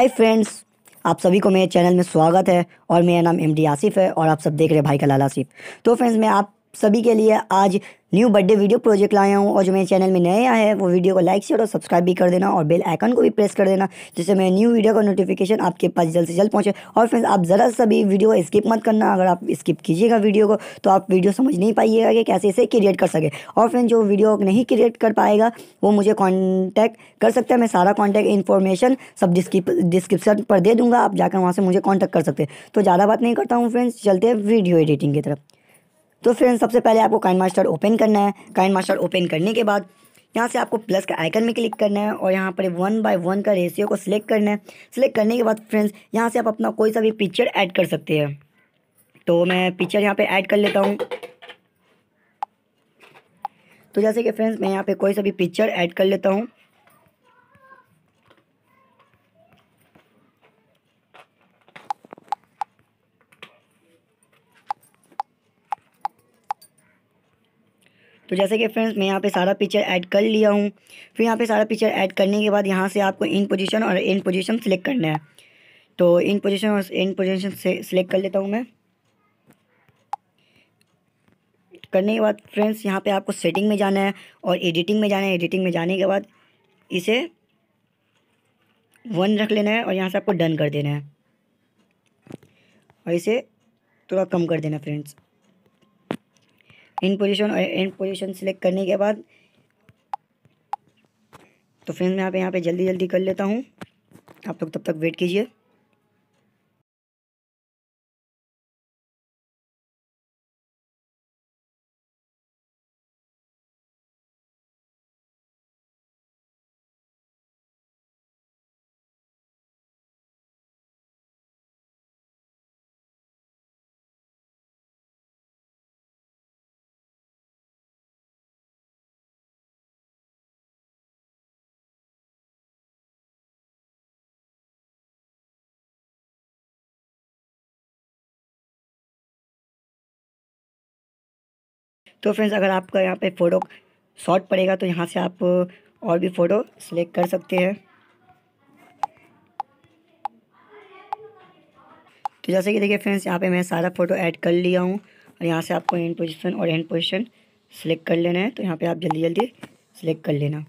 hi friends आप सभी को मेरे चैनल में स्वागत है और मेरा नाम एम डी आसिफ है और आप सब देख रहे हैं भाई का लाल आसिफ तो फ्रेंड्स मैं आप सभी के लिए आज न्यू बर्थडे वीडियो प्रोजेक्ट लाया हूँ और जो मेरे चैनल में नए आए हैं वो वीडियो को लाइक शेयर और सब्सक्राइब भी कर देना और बेल आइकन को भी प्रेस कर देना जिससे मेरे न्यू वीडियो का नोटिफिकेशन आपके पास जल्द से जल्द पहुँचे और फ्रेंड्स आप ज़रा सभी वीडियो स्किप मत करना अगर आप स्किप कीजिएगा वीडियो को तो आप वीडियो समझ नहीं पाइएगा कि कैसे इसे क्रिएट कर सके और फ्रेंड जो वीडियो नहीं क्रिएट कर पाएगा वो मुझे कॉन्टैक्ट कर सकता है मैं सारा कॉन्टैक्ट इन्फॉर्मेशन सब डिस्क्रिप्शन पर दे दूँगा आप जाकर वहाँ से मुझे कॉन्टैक्ट कर सकते हैं तो ज़्यादा बात नहीं करता हूँ फ्रेंड्स चलते हैं वीडियो एडिटिंग की तरफ तो फ्रेंड्स सबसे पहले आपको काइन मास्टर ओपन करना है काइन मास्टर ओपन करने के बाद यहाँ से आपको प्लस का आइकन में क्लिक करना है और यहाँ पर वन बाय वन का रेशियो को सिलेक्ट करना है सिलेक्ट करने के बाद फ्रेंड्स यहाँ से आप अपना कोई सा भी पिक्चर ऐड कर सकते हैं तो मैं पिक्चर यहाँ पे ऐड कर लेता हूँ तो जैसे कि फ्रेंड्स मैं यहाँ पे कोई सा भी पिक्चर ऐड कर लेता हूँ तो जैसे कि फ्रेंड्स मैं यहाँ पे सारा पिक्चर ऐड कर लिया हूँ फिर यहाँ पे सारा पिक्चर ऐड करने के बाद यहाँ से आपको इन पोजीशन और इन पोजीशन सेलेक्ट करना है तो इन पोजीशन और इन पोजीशन से कर लेता हूँ मैं करने के बाद फ्रेंड्स यहाँ पे आपको सेटिंग में जाना है और एडिटिंग में जाना है एडिटिंग में जाने के बाद इसे वन रख लेना है और यहाँ से आपको डन कर देना है और इसे थोड़ा कम कर देना फ्रेंड्स इन पोजीशन और एंड पोजीशन सिलेक्ट करने के बाद तो फ्रेंड्स मैं आप यहाँ पे जल्दी जल्दी कर लेता हूँ आप लोग तब तक वेट कीजिए तो फ्रेंड्स अगर आपका यहाँ पे फ़ोटो शॉर्ट पड़ेगा तो यहाँ से आप uh, और भी फ़ोटो सिलेक्ट कर सकते हैं तो जैसे कि देखिए फ्रेंड्स यहाँ पे मैं सारा फ़ोटो ऐड कर लिया हूँ और यहाँ से आपको एंड पोजीशन और एंड पोजीशन सिलेक्ट कर लेना है तो यहाँ पे आप जल्दी जल्दी सिलेक्ट कर लेना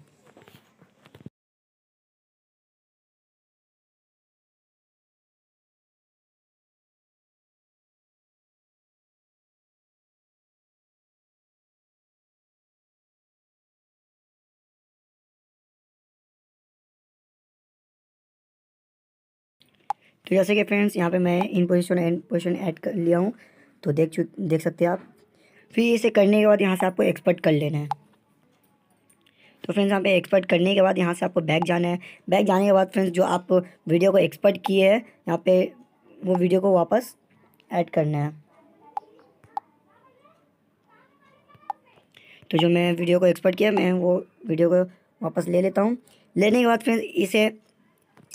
तो जैसे कि फ्रेंड्स यहाँ पे मैं in position end position add कर लिया हूँ तो देख देख सकते हैं आप फिर इसे करने के बाद यहाँ से आपको एक्सपर्ट कर लेना है तो फ्रेंड्स यहाँ पे एक्सपर्ट करने के बाद यहाँ से आपको बैक जाना है बैक जाने के बाद फ्रेंड्स जो आप वीडियो को एक्सपर्ट किए हैं यहाँ पे वो वीडियो को वापस ऐड करना है तो जो मैं वीडियो को एक्सपर्ट किया मैं वो वीडियो को वापस ले लेता हूँ लेने के बाद फ्रेंड्स इसे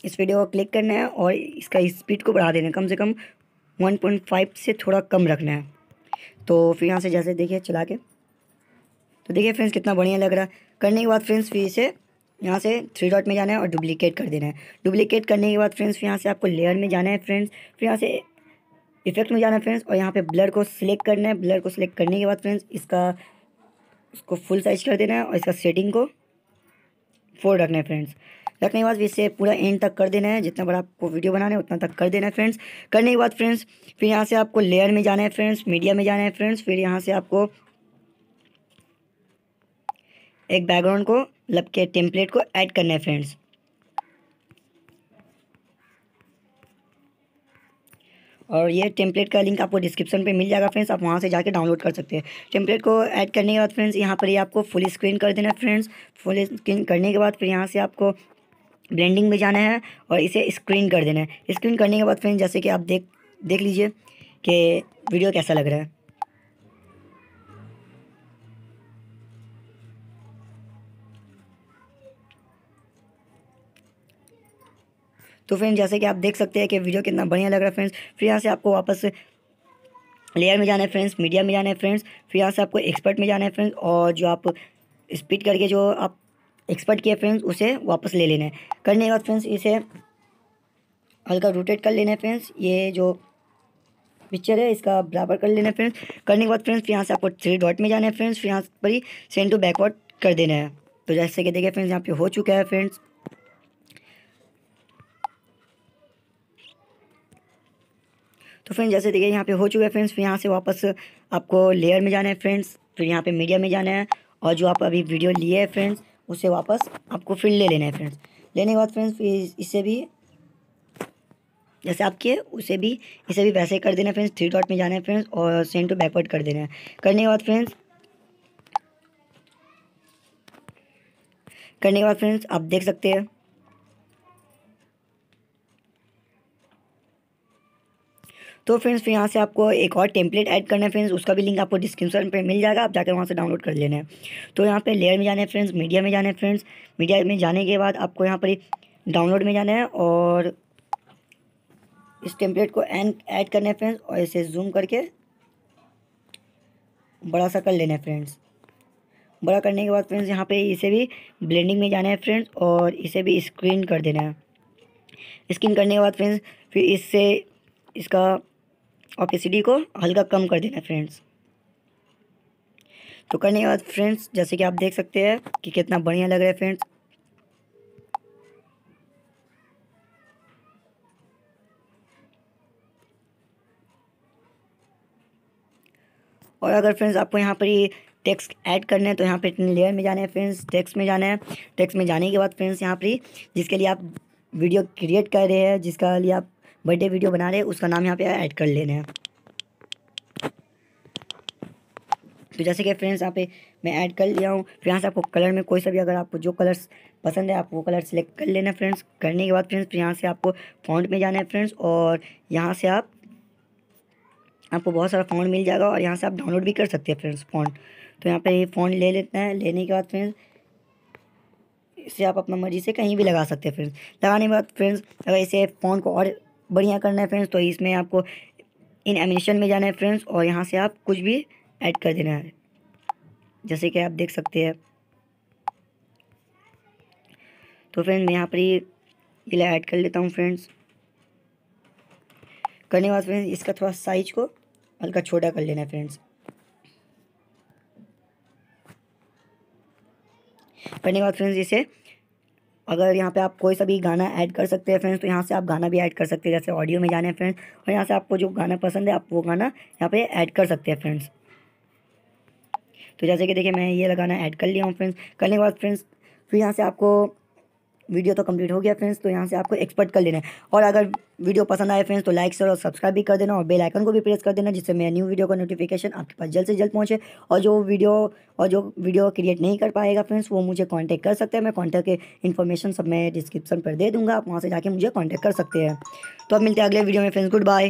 इस वीडियो को क्लिक करना है और इसका स्पीड को बढ़ा देना है कम से कम 1.5 से थोड़ा कम रखना है तो फिर यहाँ से जैसे देखिए चला के तो देखिए फ्रेंड्स कितना बढ़िया लग रहा है करने के बाद फ्रेंड्स फिर इसे यहाँ से थ्री डॉट में जाना है और डुप्लीकेट कर देना है डुप्लीकेट करने के बाद फ्रेंड्स फिर यहाँ से आपको लेयर में जाना है फ्रेंड्स फिर यहाँ से इफेक्ट में जाना है फ्रेंड्स और यहाँ पे ब्लर को सिलेक्ट करना है ब्लर को सिलेक्ट करने के बाद फ्रेंड्स इसका इसको फुल साइज कर देना है और इसका सेटिंग को फोर रखना है फ्रेंड्स रखने के बाद इसे पूरा एंड तक कर देना है जितना बड़ा आपको वीडियो बनाना है उतना तक कर देना है फ्रेंड्स करने के बाद फ्रेंड्स फिर यहाँ से आपको लेयर में जाना है फ्रेंड्स मीडिया में जाना है फ्रेंड्स फिर यहाँ से आपको एक बैकग्राउंड को मतलब के टेम्पलेट को ऐड करना है फ्रेंड्स और ये टेम्पलेट का लिंक आपको डिस्क्रिप्शन पे मिल जाएगा फ्रेंड्स आप वहाँ से जाके डाउनलोड कर सकते हैं टेम्पलेट को ऐड करने के बाद फ्रेंड्स यहाँ पर ये आपको फुल स्क्रीन कर देना है फ्रेंड्स फुल स्क्रीन करने के बाद फिर यहाँ से आपको ब्लेंडिंग में जाना है और इसे स्क्रीन कर देना है स्क्रीन करने के बाद फ्रेंड जैसे कि आप देख देख लीजिए कि वीडियो कैसा लग रहा है तो फ्रेंड जैसे कि आप देख सकते हैं कि वीडियो कितना बढ़िया लग रहा है फ्रेंड्स फिर यहाँ से आपको वापस लेयर में जाना है फ्रेंड्स मीडिया में जाना है फ्रेंड्स फिर यहाँ से आपको एक्सपर्ट में जाना है फ्रेंड्स और जो आप स्पीड करके जो आप एक्सपर्ट किया फ्रेंड्स उसे वापस ले लेना है करने के बाद फ्रेंड्स इसे हल्का रोटेट कर लेना है फ्रेंड्स ये जो पिक्चर है इसका बराबर कर लेना है फ्रेंड्स करने के बाद फ्रेंड्स फिर यहाँ से आपको थ्री डॉट में जाना है फ्रेंड्स फिर यहाँ पर ही सेंड टू बैकवर्ड कर देना है तो जैसे कि देखिए फ्रेंड्स यहाँ पे हो चुका है फ्रेंड्स तो फ्रेंड्स जैसे देखिए यहाँ पे हो चुका है फ्रेंड्स फिर यहाँ से वापस आपको लेयर में जाना है फ्रेंड्स फिर यहाँ पे मीडिया में जाना है और जो आप अभी वीडियो लिए है फ्रेंड्स उसे वापस आपको फिर ले लेना है फ्रेंड्स लेने के बाद फ्रेंड्स इसे भी जैसे आप किए उसे भी इसे भी वैसे कर देना फ्रेंड्स थ्री डॉट में जाना है फ्रेंड्स और सेंड टू बैकवर्ड कर देना है करने के बाद फ्रेंड्स करने के बाद फ्रेंड्स आप देख सकते हैं तो फ्रेंड्स फिर तो यहाँ से आपको एक और टेम्पलेट ऐड करना है फ्रेंड्स उसका भी लिंक आपको डिस्क्रिप्शन पर मिल जाएगा आप जाकर वहाँ से डाउनलोड कर लेना है तो यहाँ पर लेयर में जाना है फ्रेंड्स मीडिया में जाना है फ्रेंड्स मीडिया में जाने के बाद आपको यहाँ पर डाउनलोड में जाना है और इस टेम्पलेट को एंड ऐड करना है फ्रेंड्स और इसे जूम करके बड़ा सा कर लेना है फ्रेंड्स बड़ा करने के बाद फ्रेंड्स यहाँ पर इसे भी ब्लेंडिंग में जाना है फ्रेंड्स और इसे भी स्क्रीन कर देना है स्क्रीन करने के बाद फ्रेंड्स फिर इससे इसका ऑपेसिटी को हल्का कम कर देना है फ्रेंड्स तो करने के बाद फ्रेंड्स जैसे कि आप देख सकते हैं कि कितना बढ़िया लग रहा है फ्रेंड्स और अगर फ्रेंड्स आपको यहाँ पर ये टेक्स्ट ऐड करना है तो यहाँ पर लेयर में जाना है फ्रेंड्स टेक्स्ट में जाना है टेक्स्ट में जाने के बाद फ्रेंड्स यहाँ पर जिसके लिए आप वीडियो क्रिएट कर रहे हैं जिसका लिए आप बर्थडे वीडियो बना रहे उसका नाम यहाँ पे ऐड कर लेना है तो जैसे कि फ्रेंड्स यहाँ पे मैं ऐड कर लिया हूँ फिर यहाँ से आपको कलर में कोई सा भी अगर आपको जो कलर्स पसंद है आप वो कलर सेलेक्ट कर लेना फ्रेंड्स करने के बाद फ्रेंड्स फिर यहाँ से आपको फाउंड में जाना है फ्रेंड्स और यहाँ से आप आपको बहुत सारा फाउंड मिल जाएगा और यहाँ से आप डाउनलोड भी कर सकते हैं फ्रेंड्स फाउंड तो यहाँ पर फाउंड ले लेते हैं लेने के बाद फ्रेंड्स इसे आप अपना मर्जी से कहीं भी लगा सकते हैं फ्रेंड्स लगाने के बाद फ्रेंड्स अगर इसे फ़ोन को और बढ़िया करना है फ्रेंड्स तो इसमें आपको इन एमिनेशन में जाना है फ्रेंड्स और यहाँ से आप कुछ भी ऐड कर देना है जैसे कि आप देख सकते हैं तो फ्रेंड्स मैं यहाँ पर ही ऐड कर लेता हूँ फ्रेंड्स करने के बाद फ्रेंड्स इसका थोड़ा साइज को हल्का छोटा कर लेना है फ्रेंड्स करने के बाद फ्रेंड्स इसे अगर यहाँ पे आप कोई सा भी गाना ऐड कर सकते हैं फ्रेंड्स तो यहाँ से आप गाना भी ऐड कर सकते हैं जैसे ऑडियो में जाने फ्रेंड्स और यहाँ से आपको जो गाना पसंद है आप वो गाना यहाँ पे ऐड कर सकते हैं फ्रेंड्स तो जैसे कि देखिए मैं ये लगाना ऐड कर लिया हूँ फ्रेंड्स करने के बाद फ्रेंड्स फिर यहाँ से आपको वीडियो तो कंप्लीट हो गया फ्रेंड्स तो यहाँ से आपको एक्सपर्ट कर लेना है और अगर वीडियो पसंद आए फ्रेंड्स तो लाइक शेयर और सब्सक्राइब भी कर देना और बेल आइकन को भी प्रेस कर देना जिससे मेरा न्यू वीडियो का नोटिफिकेशन आपके पास जल्द से जल्द पहुँचे और जो वीडियो और जो वीडियो क्रिएट नहीं कर पाएगा फ्रेंड्स वो मुझे कॉन्टैक्ट कर सकते हैं मैं कॉन्टैक्ट के इन्फॉर्मेशन सब मैं डिस्क्रिप्शन पर दे दूँगा आप वहाँ से जाकर मुझे कॉन्टैक्ट कर सकते हैं तो अब मिलते हैं अगले वीडियो में फ्रेंड्स गुड बाय